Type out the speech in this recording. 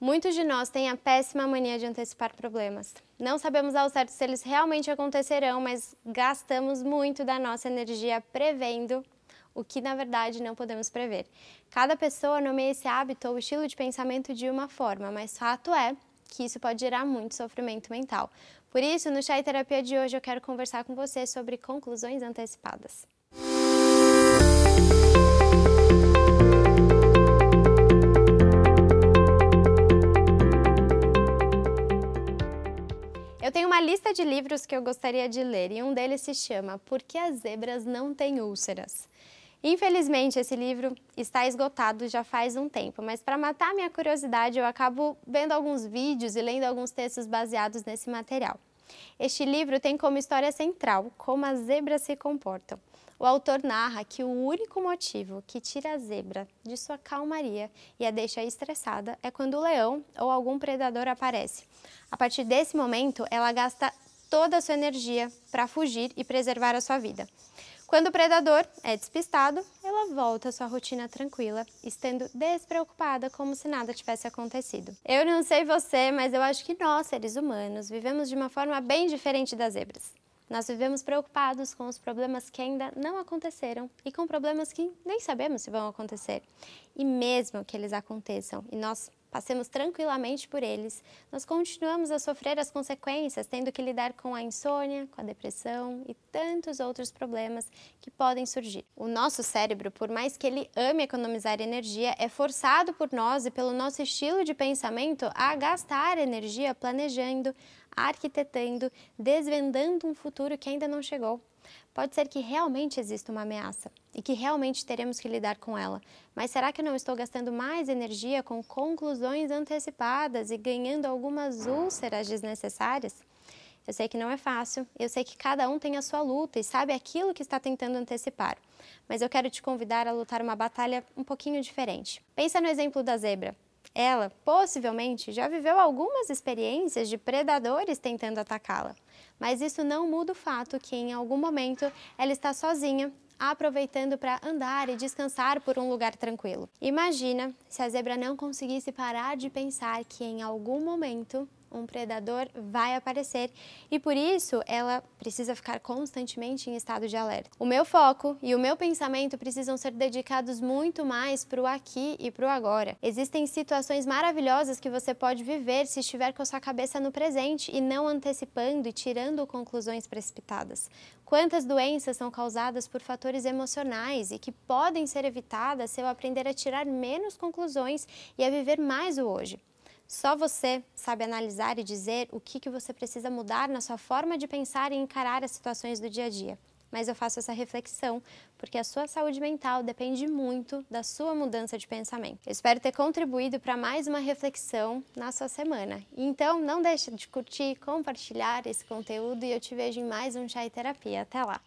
Muitos de nós têm a péssima mania de antecipar problemas. Não sabemos ao certo se eles realmente acontecerão, mas gastamos muito da nossa energia prevendo o que na verdade não podemos prever. Cada pessoa nomeia esse hábito ou estilo de pensamento de uma forma, mas fato é que isso pode gerar muito sofrimento mental. Por isso, no Chá e Terapia de hoje eu quero conversar com você sobre conclusões antecipadas. Eu tenho uma lista de livros que eu gostaria de ler e um deles se chama Por que as zebras não têm úlceras? Infelizmente, esse livro está esgotado já faz um tempo, mas para matar minha curiosidade, eu acabo vendo alguns vídeos e lendo alguns textos baseados nesse material. Este livro tem como história central como as zebras se comportam. O autor narra que o único motivo que tira a zebra de sua calmaria e a deixa estressada é quando o leão ou algum predador aparece. A partir desse momento, ela gasta toda a sua energia para fugir e preservar a sua vida. Quando o predador é despistado, ela volta à sua rotina tranquila, estando despreocupada como se nada tivesse acontecido. Eu não sei você, mas eu acho que nós, seres humanos, vivemos de uma forma bem diferente das zebras. Nós vivemos preocupados com os problemas que ainda não aconteceram e com problemas que nem sabemos se vão acontecer. E mesmo que eles aconteçam e nós Passemos tranquilamente por eles, nós continuamos a sofrer as consequências, tendo que lidar com a insônia, com a depressão e tantos outros problemas que podem surgir. O nosso cérebro, por mais que ele ame economizar energia, é forçado por nós e pelo nosso estilo de pensamento a gastar energia planejando, arquitetando, desvendando um futuro que ainda não chegou. Pode ser que realmente exista uma ameaça e que realmente teremos que lidar com ela, mas será que eu não estou gastando mais energia com conclusões antecipadas e ganhando algumas úlceras desnecessárias? Eu sei que não é fácil, eu sei que cada um tem a sua luta e sabe aquilo que está tentando antecipar, mas eu quero te convidar a lutar uma batalha um pouquinho diferente. Pensa no exemplo da zebra. Ela, possivelmente, já viveu algumas experiências de predadores tentando atacá-la, mas isso não muda o fato que, em algum momento, ela está sozinha, aproveitando para andar e descansar por um lugar tranquilo. Imagina se a zebra não conseguisse parar de pensar que, em algum momento, um predador vai aparecer e por isso ela precisa ficar constantemente em estado de alerta. O meu foco e o meu pensamento precisam ser dedicados muito mais para o aqui e para o agora. Existem situações maravilhosas que você pode viver se estiver com a sua cabeça no presente e não antecipando e tirando conclusões precipitadas. Quantas doenças são causadas por fatores emocionais e que podem ser evitadas se eu aprender a tirar menos conclusões e a viver mais o hoje. Só você sabe analisar e dizer o que, que você precisa mudar na sua forma de pensar e encarar as situações do dia a dia. Mas eu faço essa reflexão porque a sua saúde mental depende muito da sua mudança de pensamento. Eu espero ter contribuído para mais uma reflexão na sua semana. Então, não deixe de curtir, compartilhar esse conteúdo e eu te vejo em mais um Chá e Terapia. Até lá!